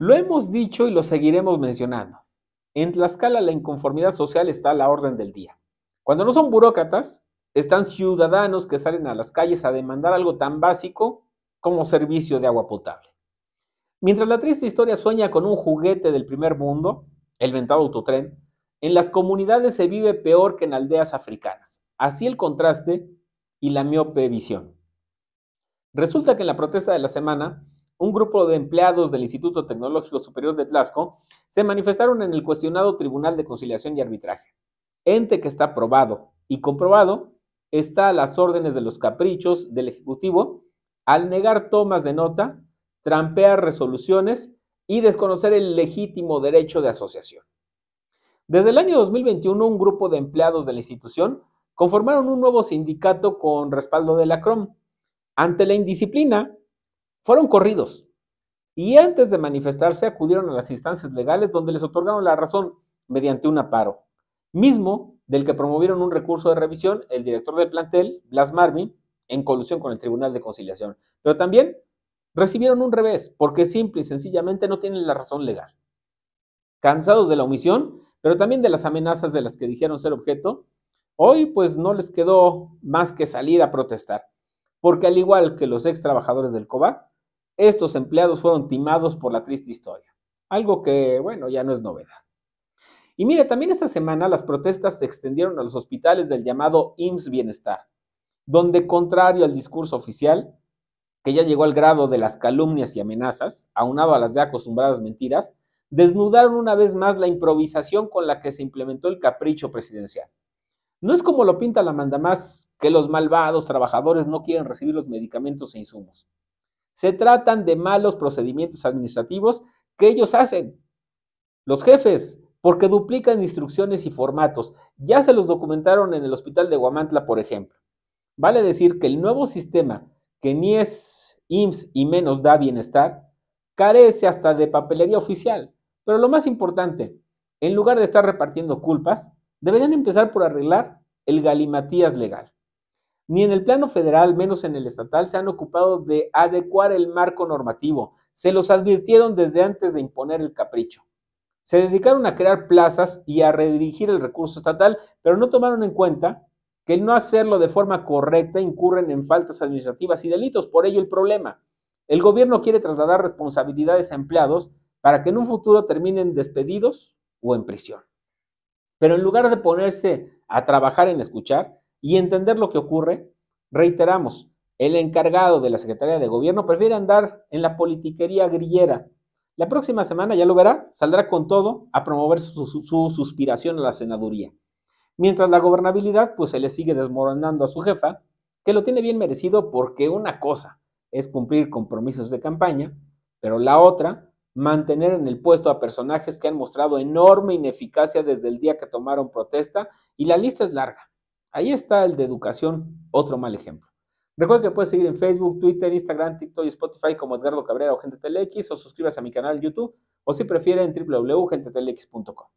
Lo hemos dicho y lo seguiremos mencionando. En Tlaxcala la inconformidad social está a la orden del día. Cuando no son burócratas, están ciudadanos que salen a las calles a demandar algo tan básico como servicio de agua potable. Mientras la triste historia sueña con un juguete del primer mundo, el ventado autotren, en las comunidades se vive peor que en aldeas africanas. Así el contraste y la miope visión. Resulta que en la protesta de la semana, un grupo de empleados del Instituto Tecnológico Superior de Tlaxco se manifestaron en el cuestionado Tribunal de Conciliación y Arbitraje, ente que está probado y comprobado está a las órdenes de los caprichos del Ejecutivo al negar tomas de nota, trampear resoluciones y desconocer el legítimo derecho de asociación. Desde el año 2021, un grupo de empleados de la institución conformaron un nuevo sindicato con respaldo de la CROM. Ante la indisciplina fueron corridos y antes de manifestarse acudieron a las instancias legales donde les otorgaron la razón mediante un aparo, mismo del que promovieron un recurso de revisión el director del plantel, Blas Marvin, en colusión con el Tribunal de Conciliación. Pero también recibieron un revés, porque simple y sencillamente no tienen la razón legal. Cansados de la omisión, pero también de las amenazas de las que dijeron ser objeto, hoy pues no les quedó más que salir a protestar, porque al igual que los ex trabajadores del COVAD, estos empleados fueron timados por la triste historia, algo que, bueno, ya no es novedad. Y mire, también esta semana las protestas se extendieron a los hospitales del llamado IMSS Bienestar, donde, contrario al discurso oficial, que ya llegó al grado de las calumnias y amenazas, aunado a las ya acostumbradas mentiras, desnudaron una vez más la improvisación con la que se implementó el capricho presidencial. No es como lo pinta la mandamás que los malvados trabajadores no quieren recibir los medicamentos e insumos. Se tratan de malos procedimientos administrativos que ellos hacen, los jefes, porque duplican instrucciones y formatos. Ya se los documentaron en el hospital de Guamantla, por ejemplo. Vale decir que el nuevo sistema, que ni es IMSS y menos da bienestar, carece hasta de papelería oficial. Pero lo más importante, en lugar de estar repartiendo culpas, deberían empezar por arreglar el galimatías legal ni en el plano federal, menos en el estatal, se han ocupado de adecuar el marco normativo. Se los advirtieron desde antes de imponer el capricho. Se dedicaron a crear plazas y a redirigir el recurso estatal, pero no tomaron en cuenta que el no hacerlo de forma correcta incurren en faltas administrativas y delitos. Por ello el problema. El gobierno quiere trasladar responsabilidades a empleados para que en un futuro terminen despedidos o en prisión. Pero en lugar de ponerse a trabajar en escuchar, y entender lo que ocurre, reiteramos, el encargado de la Secretaría de Gobierno prefiere andar en la politiquería grillera. La próxima semana, ya lo verá, saldrá con todo a promover su, suspiración a la senaduría. Mientras la gobernabilidad, pues se le sigue desmoronando a su jefa, que lo tiene bien merecido porque una cosa es cumplir compromisos de campaña, pero la otra, mantener en el puesto a personajes que han mostrado enorme ineficacia desde el día que tomaron protesta, y la lista es larga. Ahí está el de educación, otro mal ejemplo. Recuerda que puedes seguir en Facebook, Twitter, Instagram, TikTok y Spotify como Edgardo Cabrera o Gente TeleX o suscríbase a mi canal YouTube o si prefieren www.gentetlx.com.